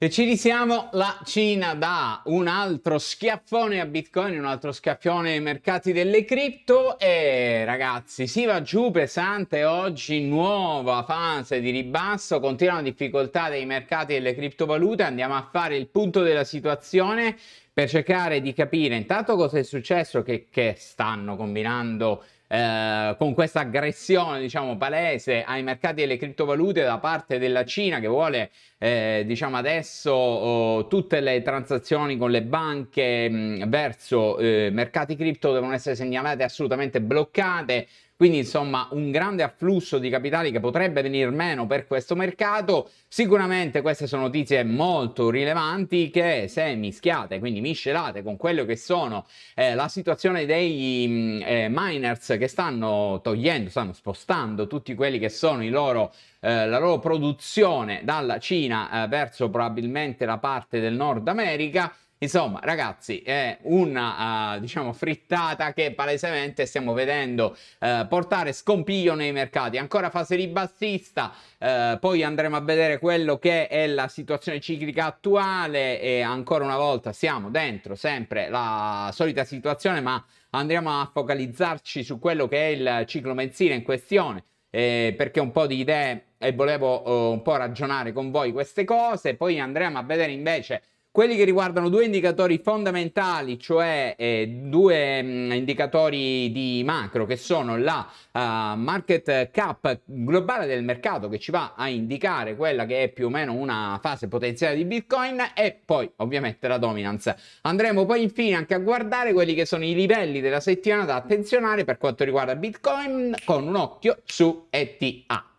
E ci risiamo, la Cina dà un altro schiaffone a Bitcoin, un altro schiaffone ai mercati delle cripto e ragazzi si va giù pesante oggi, nuova fase di ribasso, continua la difficoltà dei mercati delle criptovalute, andiamo a fare il punto della situazione per cercare di capire intanto cosa è successo, che, che stanno combinando eh, con questa aggressione diciamo palese ai mercati delle criptovalute da parte della Cina che vuole eh, diciamo adesso oh, tutte le transazioni con le banche mh, mm, verso eh, mercati cripto devono essere segnalate assolutamente bloccate quindi insomma un grande afflusso di capitali che potrebbe venire meno per questo mercato. Sicuramente queste sono notizie molto rilevanti che se mischiate, quindi miscelate con quello che sono eh, la situazione dei mm, eh, miners che stanno togliendo, stanno spostando tutti quelli che sono i loro eh, la loro produzione dalla Cina eh, verso probabilmente la parte del Nord America Insomma, ragazzi, è una uh, diciamo frittata che palesemente stiamo vedendo uh, portare scompiglio nei mercati. Ancora fase ribassista, uh, eh, poi andremo a vedere quello che è la situazione ciclica attuale e ancora una volta siamo dentro sempre la solita situazione, ma andremo a focalizzarci su quello che è il ciclo mensile in questione. Eh, perché un po' di idee e volevo un po' ragionare con voi queste cose, poi andremo a vedere invece quelli che riguardano due indicatori fondamentali, cioè eh, due mh, mm, indicatori di macro che sono la uh, market cap globale del mercato che ci va a indicare quella che è più o meno una fase potenziale di Bitcoin e poi ovviamente la dominance. Andremo poi infine anche a guardare quelli che sono i livelli della settimana da attenzionare per quanto riguarda Bitcoin con un occhio su ETA.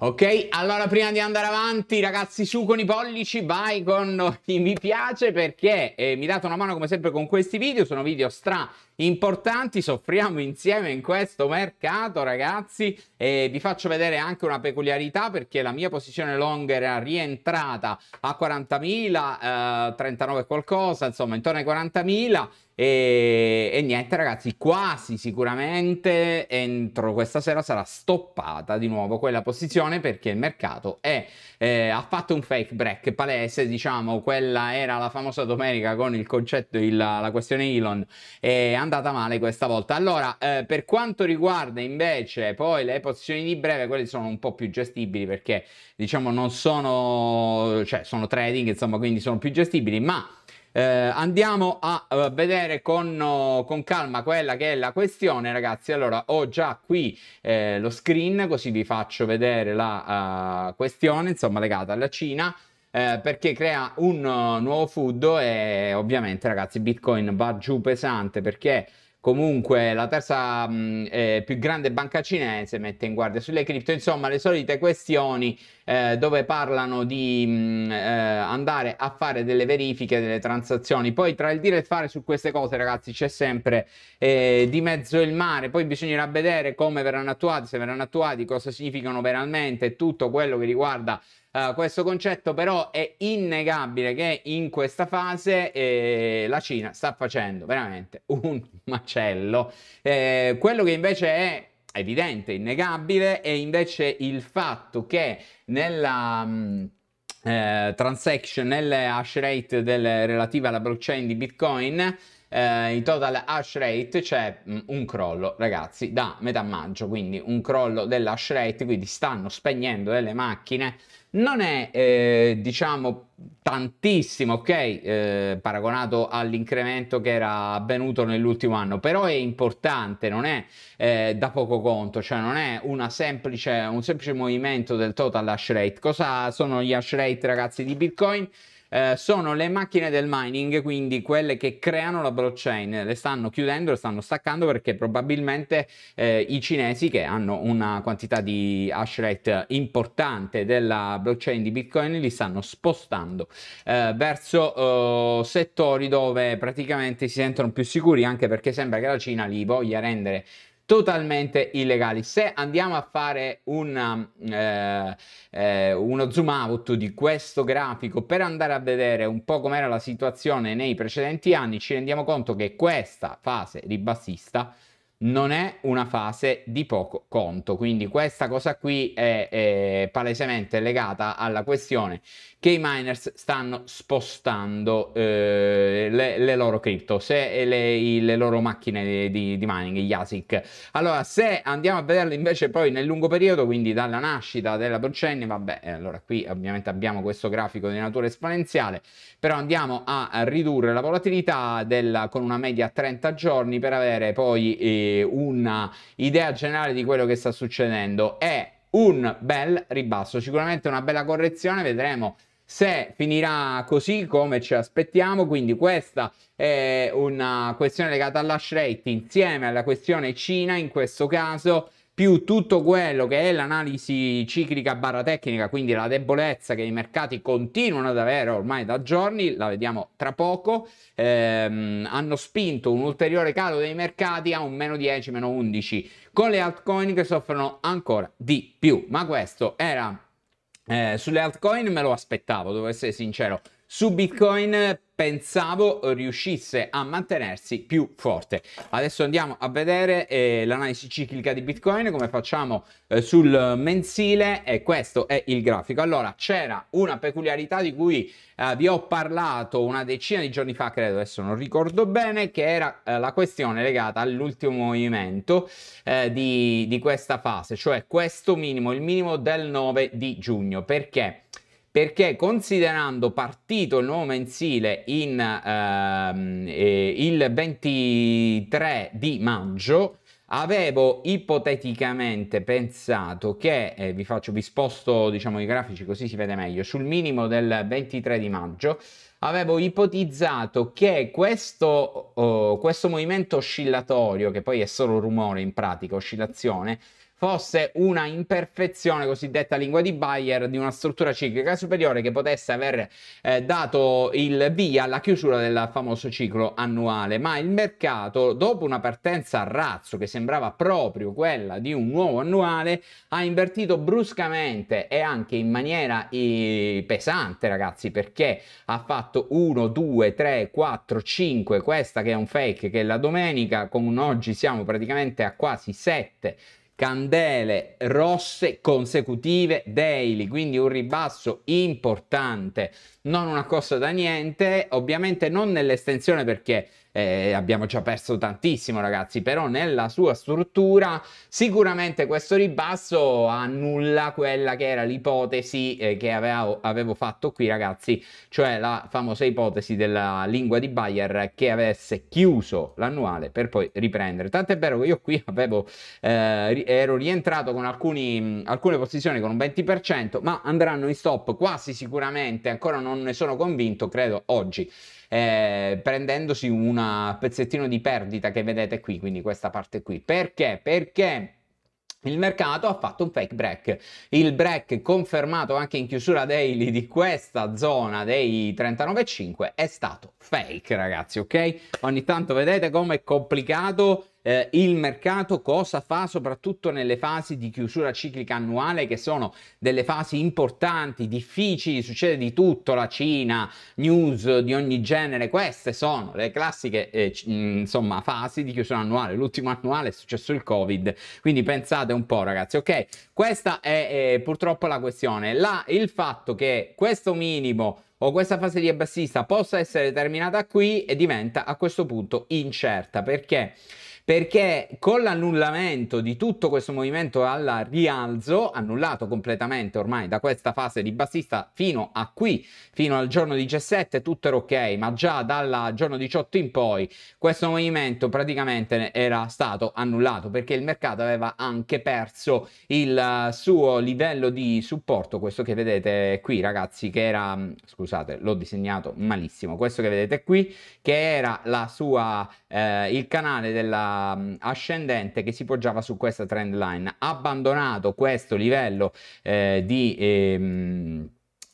Ok, allora prima di andare avanti, ragazzi, su con i pollici, vai con i mi piace perché eh, mi date una mano come sempre con questi video, sono video stra importanti, soffriamo insieme in questo mercato ragazzi e vi faccio vedere anche una peculiarità perché la mia posizione long era rientrata a 40.000, eh, 39 qualcosa, insomma intorno ai 40.000 e, e, niente ragazzi, quasi sicuramente entro questa sera sarà stoppata di nuovo quella posizione perché il mercato è, eh, ha fatto un fake break palese, diciamo quella era la famosa domenica con il concetto, il, la questione Elon e eh, andata male questa volta. Allora, eh, per quanto riguarda invece poi le posizioni di breve, quelle sono un po' più gestibili perché diciamo non sono, cioè sono trading, insomma, quindi sono più gestibili, ma eh, andiamo a, eh, vedere con, con, calma quella che è la questione, ragazzi. Allora, ho già qui eh, lo screen, così vi faccio vedere la uh, questione, insomma, legata alla Cina eh, perché crea un eh, nuovo food e ovviamente ragazzi Bitcoin va giù pesante perché comunque la terza mh, mm, eh, più grande banca cinese mette in guardia sulle cripto, insomma le solite questioni eh, dove parlano di mh, mm, eh, andare a fare delle verifiche delle transazioni, poi tra il dire e il fare su queste cose ragazzi c'è sempre eh, di mezzo il mare, poi bisognerà vedere come verranno attuati, se verranno attuati, cosa significano veramente tutto quello che riguarda Uh, questo concetto però è innegabile che in questa fase eh, la Cina sta facendo veramente un macello. Eh, quello che invece è evidente, innegabile, è invece il fatto che nella... Mh, mm, eh, transaction nelle hash rate del, relative alla blockchain di Bitcoin eh, in total hash rate c'è mm, un crollo ragazzi da metà maggio, quindi un crollo dell'hash rate, quindi stanno spegnendo delle macchine non è eh, diciamo tantissimo ok eh, paragonato all'incremento che era avvenuto nell'ultimo anno però è importante non è eh, da poco conto cioè non è semplice, un semplice movimento del total hash rate cosa sono gli hash rate ragazzi di bitcoin eh, sono le macchine del mining, quindi quelle che creano la blockchain. Le stanno chiudendo, le stanno staccando perché probabilmente eh, i cinesi che hanno una quantità di hash rate importante della blockchain di Bitcoin li stanno spostando eh, verso eh, settori dove praticamente si sentono più sicuri anche perché sembra che la Cina li voglia rendere totalmente illegali. Se andiamo a fare una, um, eh, eh, uno zoom out di questo grafico per andare a vedere un po' com'era la situazione nei precedenti anni, ci rendiamo conto che questa fase ribassista non è una fase di poco conto. Quindi questa cosa qui è, è, palesemente legata alla questione che i miners stanno spostando eh, le, le, loro cripto, se le, le loro macchine di, di, mining, gli ASIC. Allora, se andiamo a vederlo invece poi nel lungo periodo, quindi dalla nascita della blockchain, vabbè, eh, allora qui ovviamente abbiamo questo grafico di natura esponenziale, però andiamo a ridurre la volatilità della, con una media a 30 giorni per avere poi eh, un'idea generale di quello che sta succedendo. È un bel ribasso, sicuramente una bella correzione, vedremo se finirà così come ci aspettiamo, quindi questa è una questione legata all'hash rate insieme alla questione Cina in questo caso più tutto quello che è l'analisi ciclica barra tecnica, quindi la debolezza che i mercati continuano ad avere ormai da giorni, la vediamo tra poco, ehm, hanno spinto un ulteriore calo dei mercati a un meno 10, meno 11, con le altcoin che soffrono ancora di più. Ma questo era eh, sulle altcoin me lo aspettavo, devo essere sincero. Su Bitcoin pensavo riuscisse a mantenersi più forte. Adesso andiamo a vedere eh, l'analisi ciclica di Bitcoin, come facciamo eh, sul mensile e questo è il grafico. Allora, c'era una peculiarità di cui eh, vi ho parlato una decina di giorni fa, credo, adesso non ricordo bene, che era eh, la questione legata all'ultimo movimento eh, di, di questa fase, cioè questo minimo, il minimo del 9 di giugno. Perché? perché considerando partito il nuovo mensile in, ehm, eh, il 23 di maggio, avevo ipoteticamente pensato che, eh, vi faccio, vi sposto diciamo i grafici così si vede meglio, sul minimo del 23 di maggio, avevo ipotizzato che questo, oh, questo movimento oscillatorio, che poi è solo rumore in pratica, oscillazione, fosse una imperfezione cosiddetta lingua di Bayer di una struttura ciclica superiore che potesse aver eh, dato il via alla chiusura del famoso ciclo annuale, ma il mercato dopo una partenza a razzo che sembrava proprio quella di un nuovo annuale ha invertito bruscamente e anche in maniera eh, pesante ragazzi perché ha fatto 1, 2, 3, 4, 5 questa che è un fake che è la domenica con oggi siamo praticamente a quasi 7 candele rosse consecutive daily, quindi un ribasso importante, non una cosa da niente, ovviamente non nell'estensione perché eh, abbiamo già perso tantissimo ragazzi, però nella sua struttura sicuramente questo ribasso annulla quella che era l'ipotesi eh, che avevo, avevo, fatto qui ragazzi, cioè la famosa ipotesi della lingua di Bayer che avesse chiuso l'annuale per poi riprendere. Tant'è vero che io qui avevo, eh, ero rientrato con alcuni, alcune posizioni con un 20%, ma andranno in stop quasi sicuramente, ancora non ne sono convinto, credo oggi eh, prendendosi un pezzettino di perdita che vedete qui, quindi questa parte qui. Perché? Perché il mercato ha fatto un fake break. Il break confermato anche in chiusura daily di questa zona dei 39,5 è stato fake, ragazzi, ok? Ogni tanto vedete com'è complicato eh, il mercato cosa fa soprattutto nelle fasi di chiusura ciclica annuale che sono delle fasi importanti, difficili, succede di tutto, la Cina, news di ogni genere, queste sono le classiche eh, mm, insomma fasi di chiusura annuale, l'ultimo annuale è successo il Covid, quindi pensate un po' ragazzi, ok? Questa è eh, purtroppo la questione, la, il fatto che questo minimo o questa fase di bassista possa essere terminata qui e diventa a questo punto incerta perché perché con l'annullamento di tutto questo movimento al rialzo, annullato completamente ormai da questa fase di bassista fino a qui, fino al giorno 17, tutto era ok, ma già dal giorno 18 in poi questo movimento praticamente era stato annullato perché il mercato aveva anche perso il suo livello di supporto, questo che vedete qui ragazzi, che era, scusate, l'ho disegnato malissimo, questo che vedete qui, che era la sua, eh, il canale della Mm, ascendente che si poggiava su questa trend line, abbandonato questo livello eh, di... Ehm,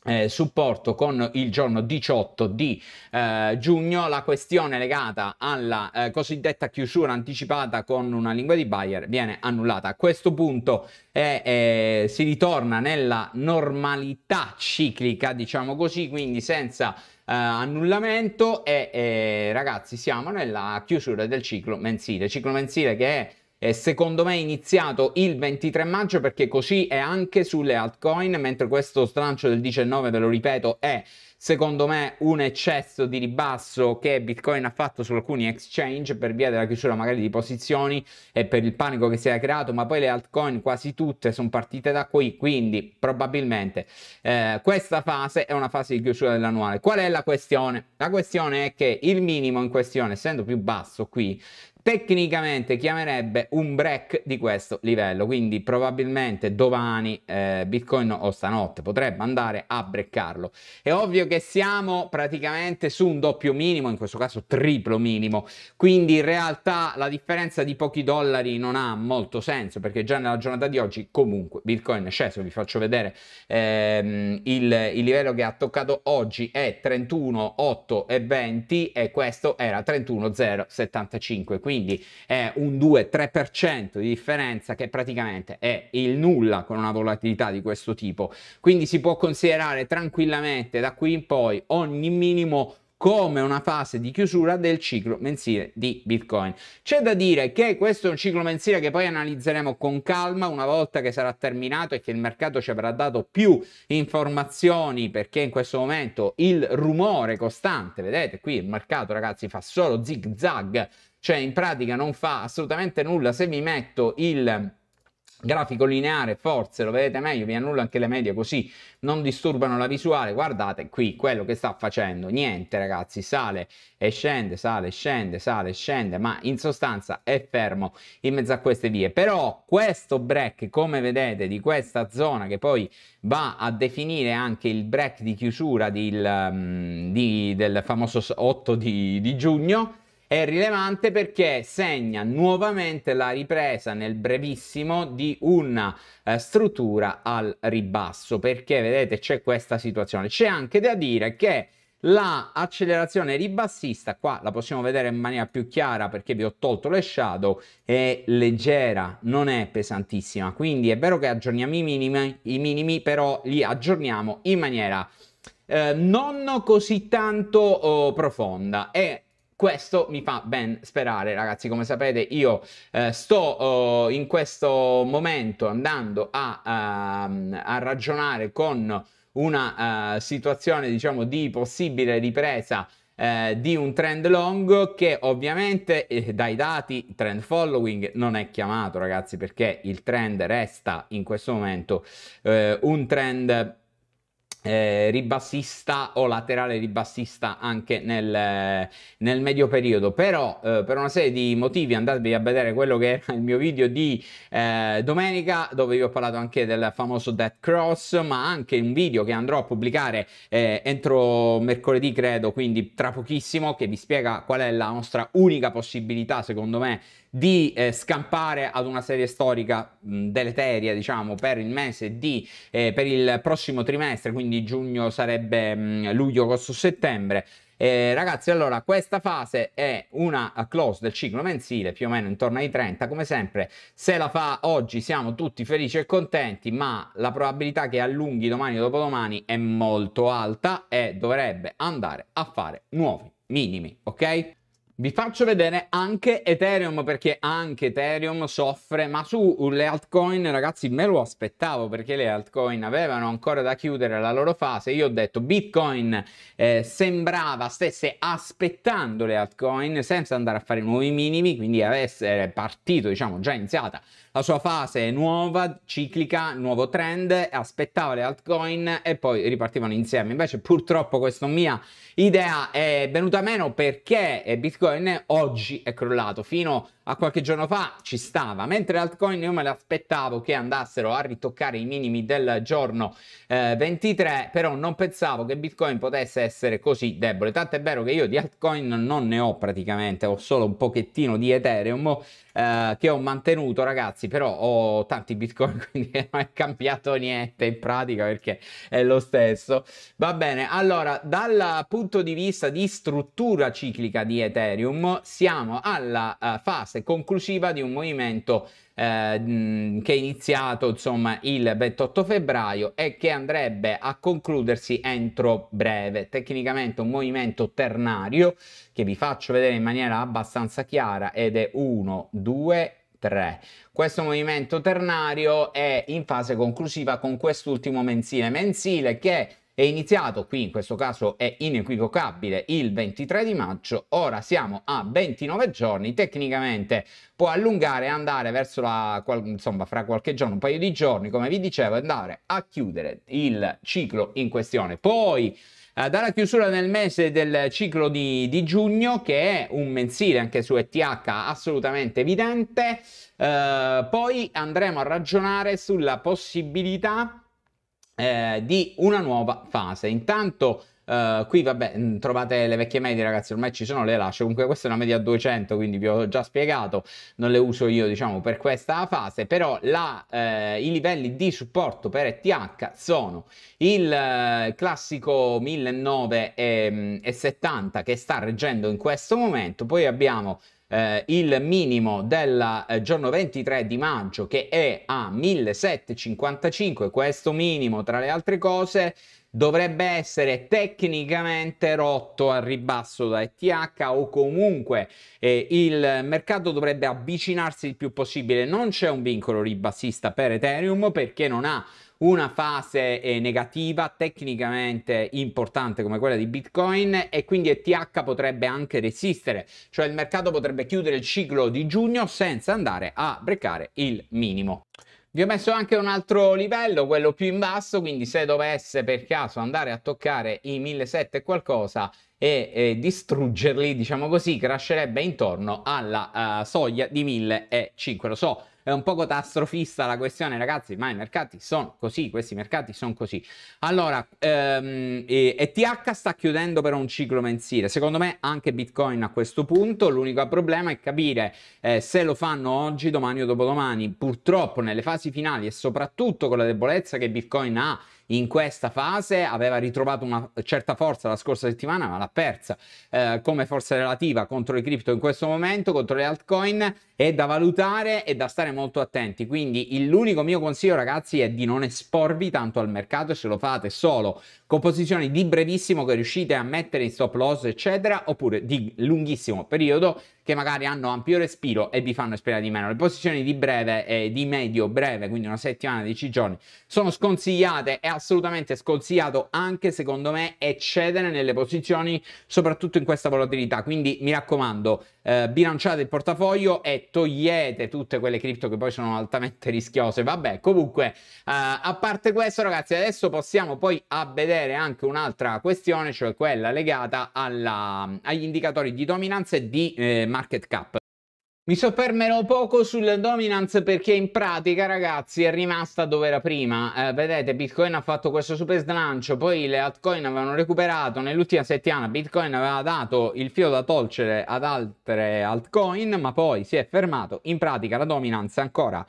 eh, supporto con il giorno 18 di eh, giugno la questione legata alla eh, cosiddetta chiusura anticipata con una lingua di Bayer viene annullata. A questo punto eh, si ritorna nella normalità ciclica, diciamo così, quindi senza Uh, annullamento e eh, ragazzi siamo nella chiusura del ciclo mensile, ciclo mensile che è eh, secondo me è iniziato il 23 maggio perché così è anche sulle altcoin, mentre questo slancio del 19, ve lo ripeto, è secondo me un eccesso di ribasso che Bitcoin ha fatto su alcuni exchange per via della chiusura magari di posizioni e per il panico che si era creato, ma poi le altcoin quasi tutte sono partite da qui, quindi probabilmente eh, questa fase è una fase di chiusura dell'annuale. Qual è la questione? La questione è che il minimo in questione, essendo più basso qui, tecnicamente chiamerebbe un break di questo livello, quindi probabilmente domani eh, Bitcoin o stanotte potrebbe andare a breccarlo. È ovvio che siamo praticamente su un doppio minimo, in questo caso triplo minimo, quindi in realtà la differenza di pochi dollari non ha molto senso perché già nella giornata di oggi comunque Bitcoin è sceso, vi faccio vedere ehm, il, il livello che ha toccato oggi è 31,8 e 20 e questo era 31,075, quindi quindi è un 2-3% di differenza che praticamente è il nulla con una volatilità di questo tipo. Quindi si può considerare tranquillamente da qui in poi ogni minimo come una fase di chiusura del ciclo mensile di Bitcoin. C'è da dire che questo è un ciclo mensile che poi analizzeremo con calma una volta che sarà terminato e che il mercato ci avrà dato più informazioni perché in questo momento il rumore costante, vedete qui il mercato ragazzi fa solo zig zag, cioè in pratica non fa assolutamente nulla se vi metto il grafico lineare, forse lo vedete meglio, vi annullo anche le medie così non disturbano la visuale, guardate qui quello che sta facendo, niente ragazzi, sale e scende, sale, e scende, sale, e scende, ma in sostanza è fermo in mezzo a queste vie, però questo break come vedete di questa zona che poi va a definire anche il break di chiusura di, mm, di, del famoso 8 di, di giugno, è rilevante perché segna nuovamente la ripresa nel brevissimo di una eh, struttura al ribasso, perché vedete c'è questa situazione. C'è anche da dire che la accelerazione ribassista, qua la possiamo vedere in maniera più chiara perché vi ho tolto le shadow, è leggera, non è pesantissima. Quindi è vero che aggiorniamo i minimi, i minimi però li aggiorniamo in maniera eh, non così tanto oh, profonda e questo mi fa ben sperare, ragazzi. Come sapete, io eh, sto oh, in questo momento andando a, uh, a ragionare con una uh, situazione, diciamo, di possibile ripresa. Eh, di un trend long che ovviamente eh, dai dati trend following non è chiamato ragazzi perché il trend resta in questo momento eh, un trend eh, ribassista o laterale ribassista anche nel, nel medio periodo però eh, per una serie di motivi andatevi a vedere quello che era il mio video di eh, domenica dove vi ho parlato anche del famoso death cross ma anche un video che andrò a pubblicare eh, entro mercoledì credo quindi tra pochissimo che vi spiega qual è la nostra unica possibilità secondo me di eh, scampare ad una serie storica mh, deleteria, diciamo, per il mese di eh, per il prossimo trimestre, quindi giugno sarebbe mh, luglio, agosto, settembre. Eh, ragazzi, allora, questa fase è una close del ciclo mensile, più o meno intorno ai 30. Come sempre, se la fa oggi siamo tutti felici e contenti, ma la probabilità che allunghi domani o dopodomani è molto alta e dovrebbe andare a fare nuovi minimi, ok? Vi faccio vedere anche Ethereum perché anche Ethereum soffre, ma sulle altcoin ragazzi me lo aspettavo perché le altcoin avevano ancora da chiudere la loro fase. Io ho detto Bitcoin eh, sembrava stesse aspettando le altcoin senza andare a fare nuovi minimi, quindi avesse partito diciamo già iniziata la sua fase nuova, ciclica, nuovo trend, aspettava le altcoin e poi ripartivano insieme. Invece purtroppo questa mia idea è venuta meno perché Bitcoin oggi è crollato fino a a qualche giorno fa ci stava, mentre altcoin io me l'aspettavo che andassero a ritoccare i minimi del giorno eh, 23, però non pensavo che Bitcoin potesse essere così debole, Tanto è vero che io di altcoin non ne ho praticamente, ho solo un pochettino di Ethereum eh, che ho mantenuto ragazzi, però ho tanti Bitcoin quindi non è cambiato niente in pratica perché è lo stesso. Va bene, allora dal punto di vista di struttura ciclica di Ethereum siamo alla uh, fase fase conclusiva di un movimento eh, che è iniziato insomma il 28 febbraio e che andrebbe a concludersi entro breve. Tecnicamente un movimento ternario che vi faccio vedere in maniera abbastanza chiara ed è 1, 2, 3. Questo movimento ternario è in fase conclusiva con quest'ultimo mensile, mensile che è iniziato qui, in questo caso è inequivocabile, il 23 di maggio, ora siamo a 29 giorni, tecnicamente può allungare e andare verso la, insomma, fra qualche giorno, un paio di giorni, come vi dicevo, andare a chiudere il ciclo in questione. Poi eh, dalla chiusura nel mese del ciclo di, di, giugno, che è un mensile anche su ETH assolutamente evidente, eh, poi andremo a ragionare sulla possibilità eh, di una nuova fase. Intanto Uh, qui vabbè mm, trovate le vecchie medie ragazzi ormai ci sono le lascio comunque questa è una media 200 quindi vi ho già spiegato non le uso io diciamo per questa fase però la, eh, i livelli di supporto per ETH sono il eh, classico 1970 che sta reggendo in questo momento poi abbiamo eh, il minimo del eh, giorno 23 di maggio che è a 1755, questo minimo tra le altre cose dovrebbe essere tecnicamente rotto al ribasso da ETH o comunque eh, il mercato dovrebbe avvicinarsi il più possibile. Non c'è un vincolo ribassista per Ethereum perché non ha una fase eh, negativa tecnicamente importante come quella di Bitcoin e quindi ETH potrebbe anche resistere, cioè il mercato potrebbe chiudere il ciclo di giugno senza andare a breccare il minimo. Vi ho messo anche un altro livello, quello più in basso, quindi se dovesse per caso andare a toccare i 1700 e qualcosa e, e distruggerli, diciamo così, crasherebbe intorno alla uh, soglia di 1500. Lo so, è un po' catastrofista la questione, ragazzi, ma i mercati sono così, questi mercati sono così. Allora, ehm, ETH sta chiudendo però un ciclo mensile, secondo me anche Bitcoin a questo punto, l'unico problema è capire eh, se lo fanno oggi, domani o dopodomani. Purtroppo nelle fasi finali e soprattutto con la debolezza che Bitcoin ha, in questa fase, aveva ritrovato una certa forza la scorsa settimana ma l'ha persa eh, come forza relativa contro le cripto in questo momento, contro le altcoin, è da valutare e da stare molto attenti. Quindi l'unico mio consiglio ragazzi è di non esporvi tanto al mercato e se lo fate solo con posizioni di brevissimo che riuscite a mettere in stop loss eccetera oppure di lunghissimo periodo che magari hanno ampio respiro e vi fanno esperire di meno. Le posizioni di breve e di medio breve, quindi una settimana, 10 giorni, sono sconsigliate. È assolutamente sconsigliato anche secondo me eccedere nelle posizioni, soprattutto in questa volatilità. Quindi mi raccomando, eh, bilanciate il portafoglio e togliete tutte quelle cripto che poi sono altamente rischiose. Vabbè, comunque, eh, a parte questo, ragazzi, adesso possiamo poi a vedere anche un'altra questione, cioè quella legata alla, agli indicatori di dominanza e di eh, market cap. Mi soffermerò poco sulla dominance perché in pratica, ragazzi, è rimasta dove era prima. Eh, vedete, Bitcoin ha fatto questo super slancio, poi le altcoin avevano recuperato. Nell'ultima settimana Bitcoin aveva dato il filo da tolcere ad altre altcoin, ma poi si è fermato. In pratica la dominance ancora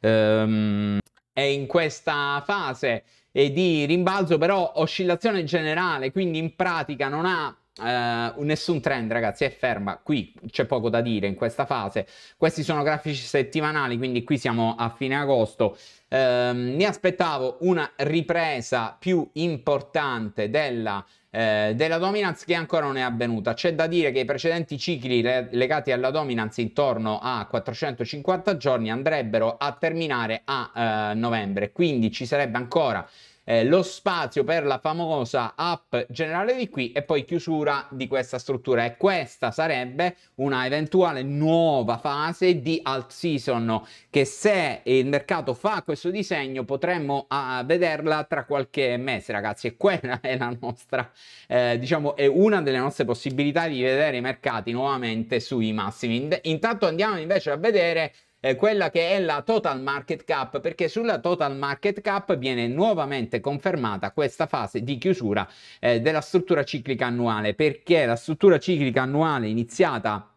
ehm, è in questa fase di rimbalzo, però oscillazione generale, quindi in pratica non ha Uh, nessun trend ragazzi è ferma qui c'è poco da dire in questa fase questi sono grafici settimanali quindi qui siamo a fine agosto uh, mi aspettavo una ripresa più importante della eh, della dominance che ancora non è avvenuta. C'è da dire che i precedenti cicli le- legati alla dominance intorno a 450 giorni andrebbero a terminare a eh, novembre, quindi ci sarebbe ancora eh, lo spazio per la famosa app generale di qui e poi chiusura di questa struttura e questa sarebbe una eventuale nuova fase di alt season che se il mercato fa questo disegno potremmo uh, vederla tra qualche mese ragazzi e quella è la nostra eh, diciamo è una delle nostre possibilità di vedere i mercati nuovamente sui massimi intanto andiamo invece a vedere eh, quella che è la total market cap perché sulla total market cap viene nuovamente confermata questa fase di chiusura eh, della struttura ciclica annuale perché la struttura ciclica annuale iniziata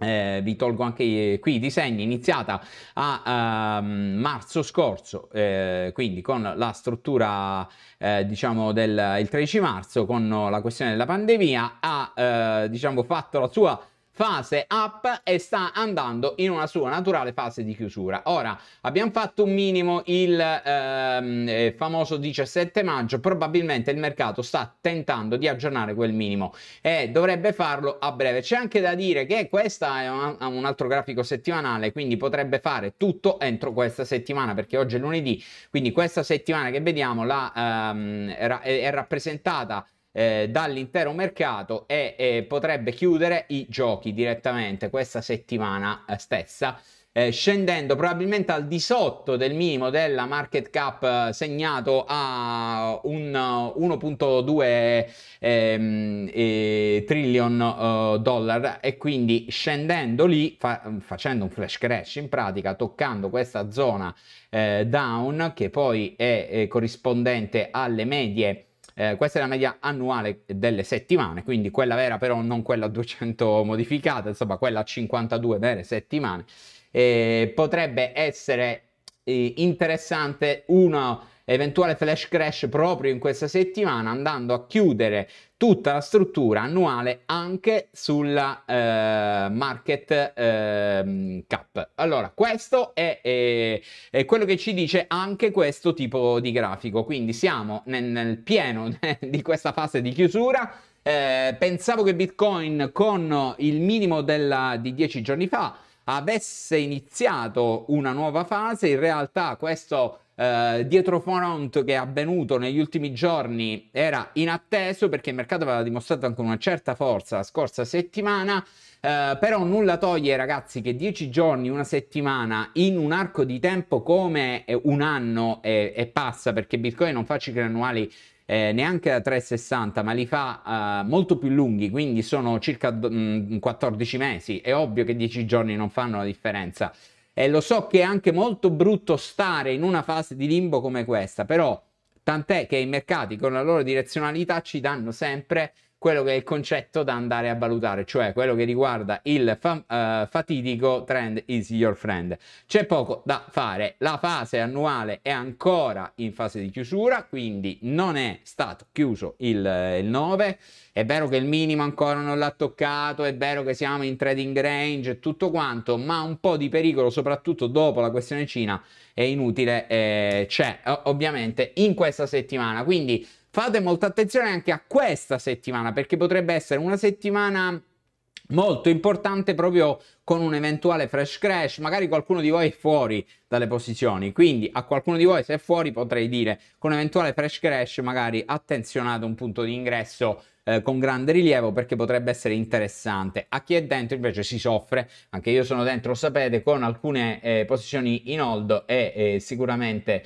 eh, vi tolgo anche eh, qui i disegni iniziata a uh, marzo scorso eh, quindi con la struttura eh, diciamo del 13 marzo con la questione della pandemia ha eh, diciamo fatto la sua fase up e sta andando in una sua naturale fase di chiusura. Ora, abbiamo fatto un minimo il ehm, eh, famoso 17 maggio, probabilmente il mercato sta tentando di aggiornare quel minimo e dovrebbe farlo a breve. C'è anche da dire che questa è un, un altro grafico settimanale, quindi potrebbe fare tutto entro questa settimana, perché oggi è lunedì, quindi questa settimana che vediamo la, ehm, è rappresentata eh, dall'intero mercato e eh, potrebbe chiudere i giochi direttamente questa settimana eh, stessa. Eh, scendendo probabilmente al di sotto del minimo della market cap eh, segnato a un 1.2 ehm, eh, trillion eh, dollari e quindi scendendo lì fa- facendo un flash crash in pratica toccando questa zona down che poi è corrispondente alle medie eh, questa è la media annuale delle settimane, quindi quella vera però non quella a 200 modificata, insomma quella a 52 vere settimane. Eh, potrebbe essere eh, interessante una eventuale flash crash proprio in questa settimana andando a chiudere tutta la struttura annuale anche sulla eh, market eh, cap. Allora, questo è, è, è, quello che ci dice anche questo tipo di grafico, quindi siamo nel, nel pieno di questa fase di chiusura. Eh, pensavo che Bitcoin con il minimo della, di 10 giorni fa avesse iniziato una nuova fase, in realtà questo eh, dietro front che è avvenuto negli ultimi giorni era inatteso perché il mercato aveva dimostrato anche una certa forza la scorsa settimana. Uh, però nulla toglie ragazzi che 10 giorni, una settimana in un arco di tempo come un anno e, e passa perché Bitcoin non fa cicli annuali eh, neanche da 3,60 ma li fa uh, molto più lunghi quindi sono circa mh, mm, 14 mesi è ovvio che 10 giorni non fanno la differenza e lo so che è anche molto brutto stare in una fase di limbo come questa, però tant'è che i mercati con la loro direzionalità ci danno sempre quello che è il concetto da andare a valutare, cioè quello che riguarda il fa- uh, fatidico trend is your friend. C'è poco da fare, la fase annuale è ancora in fase di chiusura, quindi non è stato chiuso il, eh, il 9, è vero che il minimo ancora non l'ha toccato, è vero che siamo in trading range e tutto quanto, ma un po' di pericolo, soprattutto dopo la questione Cina, è inutile, eh, c'è ovviamente in questa settimana. Quindi fate molta attenzione anche a questa settimana perché potrebbe essere una settimana molto importante proprio con un eventuale fresh crash, magari qualcuno di voi è fuori dalle posizioni, quindi a qualcuno di voi se è fuori potrei dire con un eventuale fresh crash magari attenzionate un punto di ingresso eh, con grande rilievo perché potrebbe essere interessante. A chi è dentro invece si soffre, anche io sono dentro, lo sapete, con alcune eh, posizioni in hold e eh, sicuramente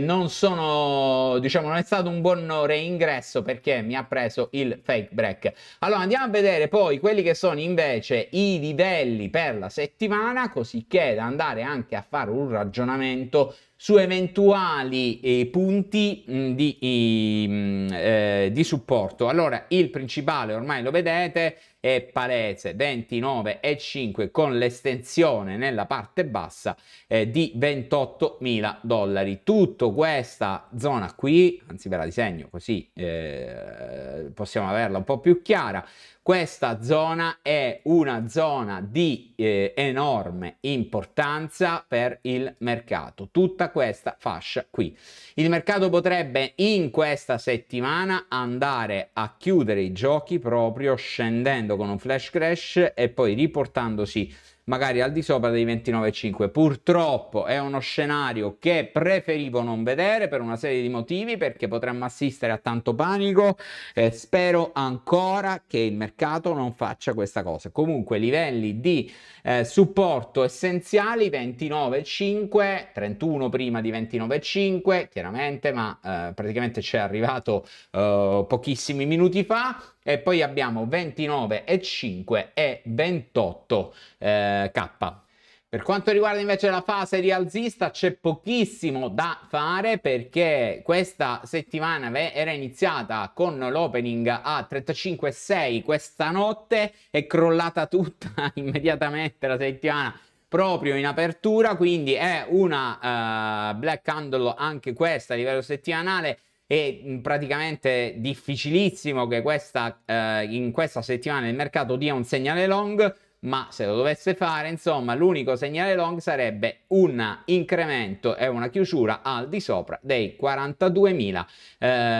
non sono, diciamo, non è stato un buon reingresso perché mi ha preso il fake break. Allora andiamo a vedere poi quelli che sono invece i livelli per la settimana, così che da andare anche a fare un ragionamento su eventuali eh, punti mh, mm, di, mh, mm, eh, di supporto. Allora, il principale ormai lo vedete, è palese 29,5 con l'estensione nella parte bassa eh, di 28 mila dollari tutta questa zona qui anzi ve la disegno così eh, possiamo averla un po' più chiara questa zona è una zona di eh, enorme importanza per il mercato, tutta questa fascia qui. Il mercato potrebbe in questa settimana andare a chiudere i giochi proprio scendendo con un flash crash e poi riportandosi magari al di sopra dei 29,5. Purtroppo è uno scenario che preferivo non vedere per una serie di motivi, perché potremmo assistere a tanto panico. Eh, spero ancora che il mercato non faccia questa cosa. Comunque, livelli di eh, supporto essenziali 29,5, 31 prima di 29,5, chiaramente, ma eh, praticamente ci è arrivato eh, pochissimi minuti fa e poi abbiamo 29,5 e 28K. Eh, per quanto riguarda invece la fase rialzista c'è pochissimo da fare perché questa settimana era iniziata con l'opening a 35,6 questa notte, è crollata tutta immediatamente la settimana proprio in apertura, quindi è una uh, black candle anche questa a livello settimanale è praticamente difficilissimo che questa, eh, in questa settimana il mercato dia un segnale long, ma se lo dovesse fare, insomma, l'unico segnale long sarebbe un incremento e una chiusura al di sopra dei 42.000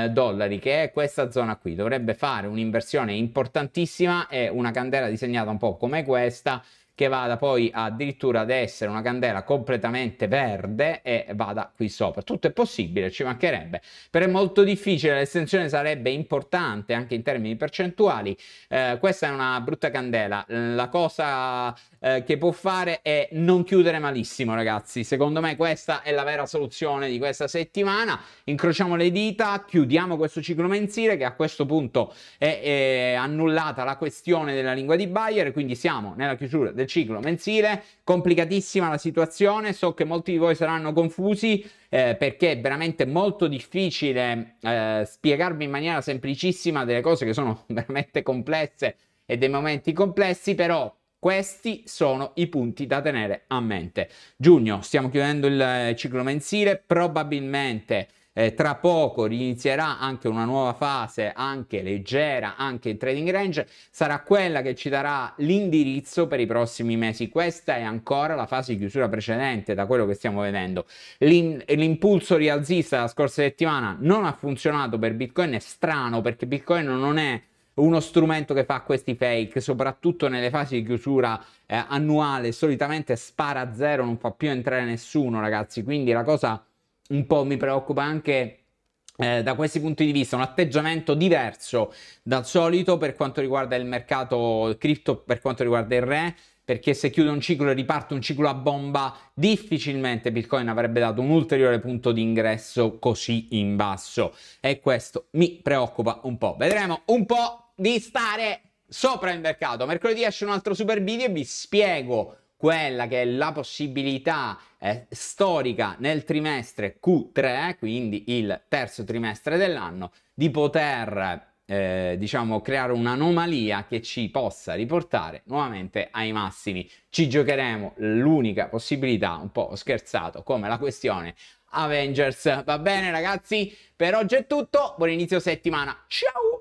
eh, dollari, che è questa zona qui. Dovrebbe fare un'inversione importantissima e una candela disegnata un po' come questa che vada poi addirittura ad essere una candela completamente verde e vada qui sopra. Tutto è possibile, ci mancherebbe, però è molto difficile, l'estensione sarebbe importante anche in termini percentuali. Eh, questa è una brutta candela, la cosa eh, che può fare è non chiudere malissimo ragazzi, secondo me questa è la vera soluzione di questa settimana, incrociamo le dita, chiudiamo questo ciclo mensile che a questo punto è, è eh, annullata la questione della lingua di Bayer, quindi siamo nella chiusura del ciclo mensile. Complicatissima la situazione, so che molti di voi saranno confusi eh, perché è veramente molto difficile eh, spiegarvi in maniera semplicissima delle cose che sono veramente complesse e dei momenti complessi, però questi sono i punti da tenere a mente. Giugno, stiamo chiudendo il eh, ciclo mensile, probabilmente eh, tra poco inizierà anche una nuova fase, anche leggera, anche in trading range, sarà quella che ci darà l'indirizzo per i prossimi mesi. Questa è ancora la fase di chiusura precedente da quello che stiamo vedendo. L'im- l'impulso rialzista la scorsa settimana non ha funzionato per Bitcoin, è strano perché Bitcoin non è uno strumento che fa questi fake, soprattutto nelle fasi di chiusura eh, annuale, solitamente spara a zero, non fa più entrare nessuno, ragazzi. Quindi la cosa un po' mi preoccupa anche eh, da questi punti di vista un atteggiamento diverso dal solito per quanto riguarda il mercato cripto, per quanto riguarda il re, perché se chiude un ciclo e riparte un ciclo a bomba, difficilmente Bitcoin avrebbe dato un ulteriore punto di ingresso così in basso. E questo mi preoccupa un po'. Vedremo un po' di stare sopra il mercato. Mercoledì esce un altro super video e vi spiego quella che è la possibilità eh, storica nel trimestre Q3, quindi il terzo trimestre dell'anno, di poter eh, diciamo creare un'anomalia che ci possa riportare nuovamente ai massimi. Ci giocheremo l'unica possibilità, un po' scherzato come la questione Avengers. Va bene ragazzi, per oggi è tutto, buon inizio settimana. Ciao!